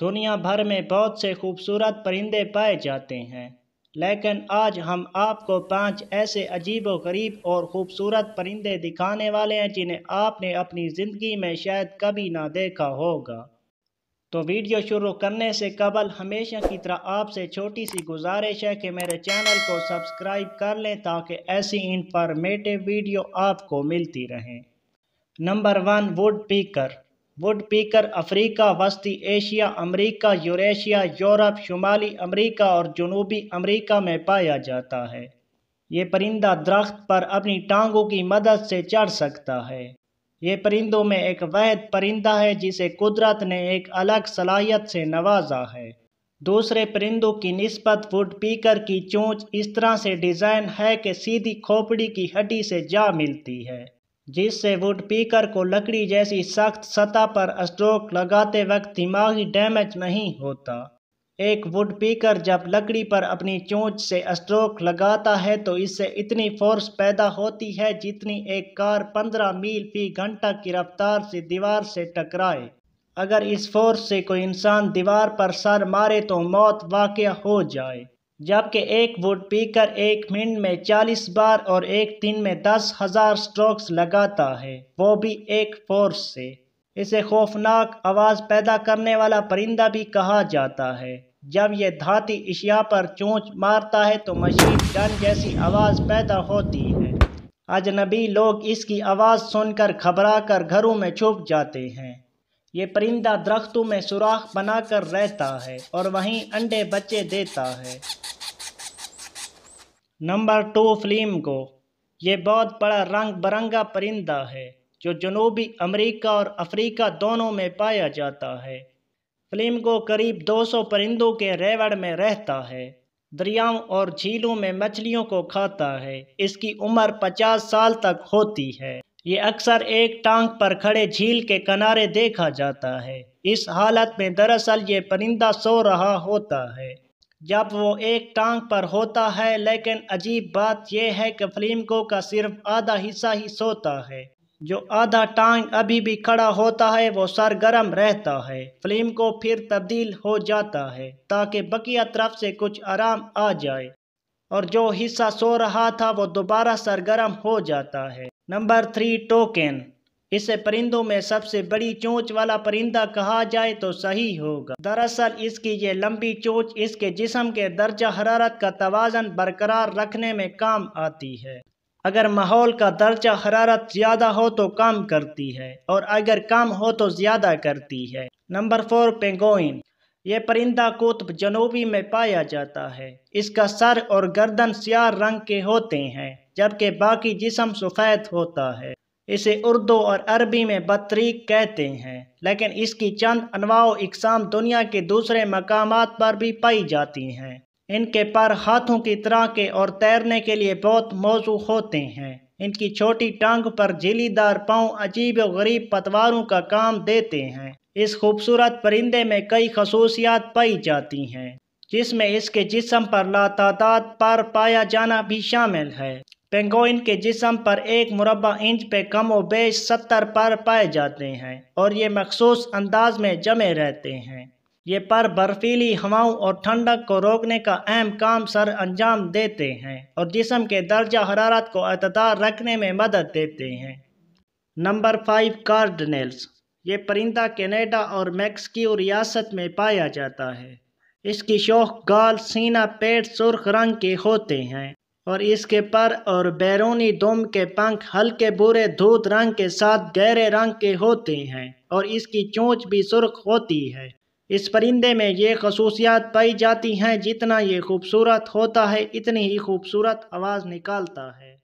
दुनिया भर में बहुत से खूबसूरत परिंदे पाए जाते हैं लेकिन आज हम आपको पांच ऐसे अजीब गरीब और खूबसूरत परिंदे दिखाने वाले हैं जिन्हें आपने अपनी ज़िंदगी में शायद कभी ना देखा होगा तो वीडियो शुरू करने से कबल हमेशा की तरह आपसे छोटी सी गुजारिश है कि मेरे चैनल को सब्सक्राइब कर लें ताकि ऐसी इंफॉर्मेटिव वीडियो आपको मिलती रहें number one woodpecker woodpecker Africa वस्ती एशिया अमेरिका यूरेशिया यूरोप शुमाली अमेरिका और जनूबी अमेरिका में पाया जाता है ये परिंदा दरख्त पर अपनी टांगों की मदद से चढ़ सकता है ये परिंदों में एक वैध परिंदा है जिसे कुदरत ने एक अलग सलाहियत से नवाजा है दूसरे परिंदों की नस्बत वुड पीकर की चोंच इस तरह से डिज़ाइन है कि सीधी खोपड़ी की हड्डी से जा मिलती है जिससे वुड पीकर को लकड़ी जैसी सख्त सतह पर स्ट्रोक लगाते वक्त दिमागी डैमेज नहीं होता एक वुड पीकर जब लकड़ी पर अपनी चोंच से स्ट्रोक लगाता है तो इससे इतनी फोर्स पैदा होती है जितनी एक कार 15 मील फी घंटा की रफ्तार से दीवार से टकराए अगर इस फोर्स से कोई इंसान दीवार पर सर मारे तो मौत वाक़ हो जाए जबकि एक वुड पीकर एक मिनट में चालीस बार और एक दिन में दस हज़ार स्ट्रोक्स लगाता है वो भी एक फोर्स से इसे खौफनाक आवाज़ पैदा करने वाला परिंदा भी कहा जाता है जब यह धाती अशिया पर चोंच मारता है तो मशीन गन जैसी आवाज़ पैदा होती है अजनबी लोग इसकी आवाज़ सुनकर घबरा कर घरों में छुप जाते हैं ये परिंदा दरख्तों में सुराख बनाकर रहता है और वहीं अंडे बच्चे देता है नंबर टू फ़िल्म को ये बहुत बड़ा रंग बरंगा परिंदा है जो जनूबी अमेरिका और अफ्रीका दोनों में पाया जाता है फ़िल्म को करीब 200 परिंदों के रेवड़ में रहता है दरियाओं और झीलों में मछलियों को खाता है इसकी उम्र 50 साल तक होती है ये अक्सर एक टांग पर खड़े झील के किनारे देखा जाता है इस हालत में दरअसल ये परिंदा सो रहा होता है जब वो एक टांग पर होता है लेकिन अजीब बात यह है कि फ्लिमको का सिर्फ आधा हिस्सा ही सोता है जो आधा टांग अभी भी खड़ा होता है वो सरगर्म रहता है फ्लिम को फिर तब्दील हो जाता है ताकि बकिया तरफ से कुछ आराम आ जाए और जो हिस्सा सो रहा था वो दोबारा सरगर्म हो जाता है नंबर थ्री टोकन इस परिंदों में सबसे बड़ी चोंच वाला परिंदा कहा जाए तो सही होगा दरअसल इसकी ये लंबी चोंच इसके जिसम के दर्जा हरारत का तोज़न बरकरार रखने में काम आती है अगर माहौल का दर्जा हरारत ज़्यादा हो तो कम करती है और अगर कम हो तो ज़्यादा करती है नंबर फोर पेंगोइन ये परिंदा कुतब जनूबी में पाया जाता है इसका सर और गर्दन सियार रंग के होते हैं जबकि बाकी जिसम सफ़ेद होता है इसे उर्दू और अरबी में बतरीक कहते हैं लेकिन इसकी चंद अनवाओ इकसाम दुनिया के दूसरे मकाम पर भी पाई जाती हैं इनके पर हाथों की तरह के और तैरने के लिए बहुत मौजू होते हैं इनकी छोटी टांग पर झीलीदार पाँव अजीब और गरीब पतवारों का काम देते हैं इस खूबसूरत परिंदे में कई खसूसियात पाई जाती हैं जिसमें इसके जिसम पर लातादात पर पाया जाना भी शामिल है पेंगोइन के जिसम पर एक मुरबा इंच पे कम व बेश सत्तर पर पाए जाते हैं और ये मखसूस अंदाज में जमे रहते हैं ये पर बर्फीली हवाओं और ठंडक को रोकने का अहम काम सर अंजाम देते हैं और जिसम के दर्जा हरारत को अतदार रखने में मदद देते हैं नंबर फाइव कार्डनेल्स ये परिंदा कनाडा और मैक्सिको रियासत में पाया जाता है इसकी शोख गाल सीना पेट सुर्ख रंग के होते हैं और इसके पर और बैरूनी दोम के पंख हल्के बुरे धूत रंग के साथ गहरे रंग के होते हैं और इसकी चोंच भी सुर्ख होती है इस परिंदे में ये खसूसियात पाई जाती हैं जितना ये खूबसूरत होता है इतनी ही खूबसूरत आवाज़ निकालता है